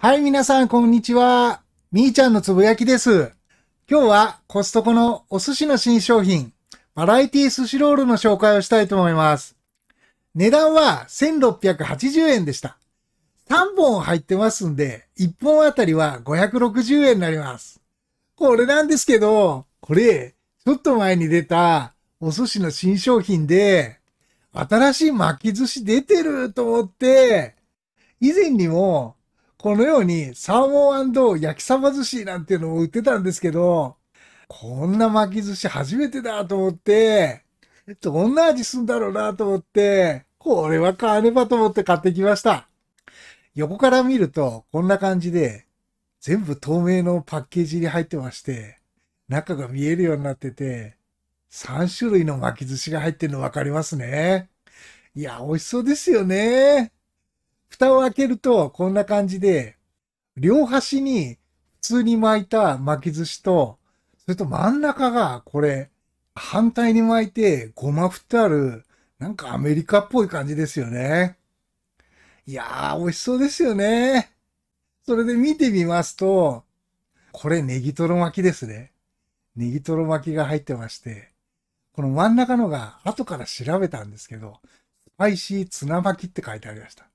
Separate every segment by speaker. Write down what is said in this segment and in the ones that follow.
Speaker 1: はい、皆さん、こんにちは。みーちゃんのつぶやきです。今日はコストコのお寿司の新商品、バラエティ寿司ロールの紹介をしたいと思います。値段は1680円でした。3本入ってますんで、1本あたりは560円になります。これなんですけど、これ、ちょっと前に出たお寿司の新商品で、新しい巻き寿司出てると思って、以前にもこのようにサーモン焼きサバ寿司なんていうのを売ってたんですけど、こんな巻き寿司初めてだと思って、どんな味すんだろうなと思って、これは買わねばと思って買ってきました。横から見るとこんな感じで、全部透明のパッケージに入ってまして、中が見えるようになってて、3種類の巻き寿司が入ってるの分かりますね。いや、美味しそうですよね。蓋を開けるとこんな感じで、両端に普通に巻いた巻き寿司と、それと真ん中がこれ、反対に巻いてごま振ってある、なんかアメリカっぽい感じですよね。いやー、美味しそうですよね。それで見てみますと、これネギトロ巻きですね。ネギトロ巻きが入ってまして、この真ん中のが後から調べたんですけど、スパイシーツナ巻きって書いてありました。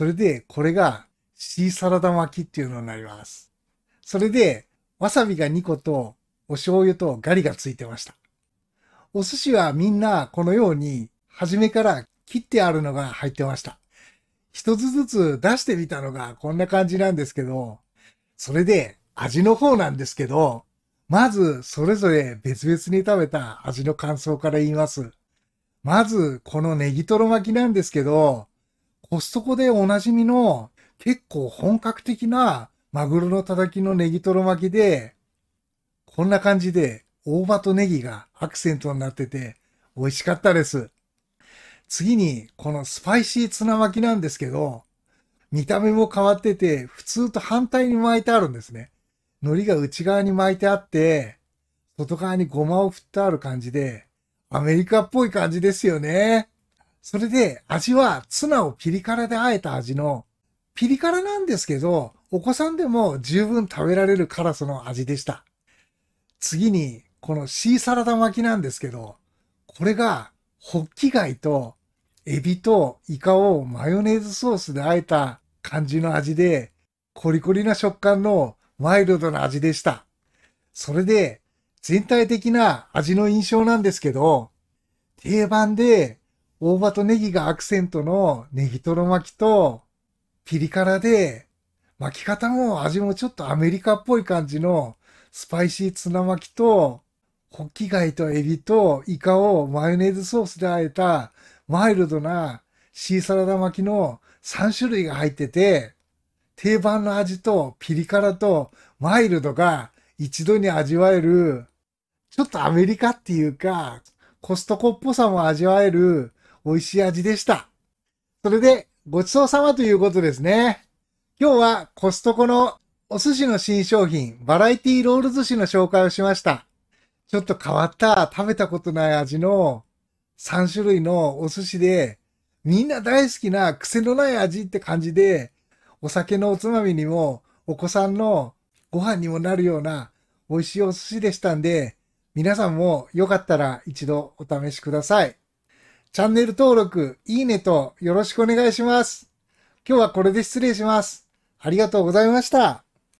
Speaker 1: それで、これがシーサラダ巻きっていうのになります。それで、わさびが2個と、お醤油とガリがついてました。お寿司はみんなこのように、初めから切ってあるのが入ってました。一つずつ出してみたのがこんな感じなんですけど、それで味の方なんですけど、まずそれぞれ別々に食べた味の感想から言います。まずこのネギトロ巻きなんですけど、コストコでおなじみの結構本格的なマグロのたたきのネギトロ巻きで、こんな感じで大葉とネギがアクセントになってて美味しかったです。次にこのスパイシーツナ巻きなんですけど、見た目も変わってて普通と反対に巻いてあるんですね。海苔が内側に巻いてあって、外側にごまを振ってある感じで、アメリカっぽい感じですよね。それで味はツナをピリ辛で和えた味の、ピリ辛なんですけど、お子さんでも十分食べられる辛さの味でした。次に、このシーサラダ巻きなんですけど、これが、ホッキ貝と、エビとイカをマヨネーズソースで和えた感じの味で、コリコリな食感のマイルドな味でした。それで、全体的な味の印象なんですけど、定番で大葉とネギがアクセントのネギトロ巻きと、ピリ辛で、巻き方も味もちょっとアメリカっぽい感じのスパイシーツナ巻きと、ホッキ貝とエビとイカをマヨネーズソースで和えたマイルドなシーサラダ巻きの3種類が入ってて、定番の味とピリ辛とマイルドが一度に味わえる、ちょっとアメリカっていうか、コストコっぽさも味わえる美味しい味でした。それで、ごちそうさまということですね。今日はコストコのお寿司の新商品、バラエティロール寿司の紹介をしました。ちょっと変わった食べたことない味の3種類のお寿司で、みんな大好きな癖のない味って感じで、お酒のおつまみにも、お子さんのご飯にもなるような美味しいお寿司でしたんで、皆さんもよかったら一度お試しください。チャンネル登録、いいねとよろしくお願いします。今日はこれで失礼します。ありがとうございました。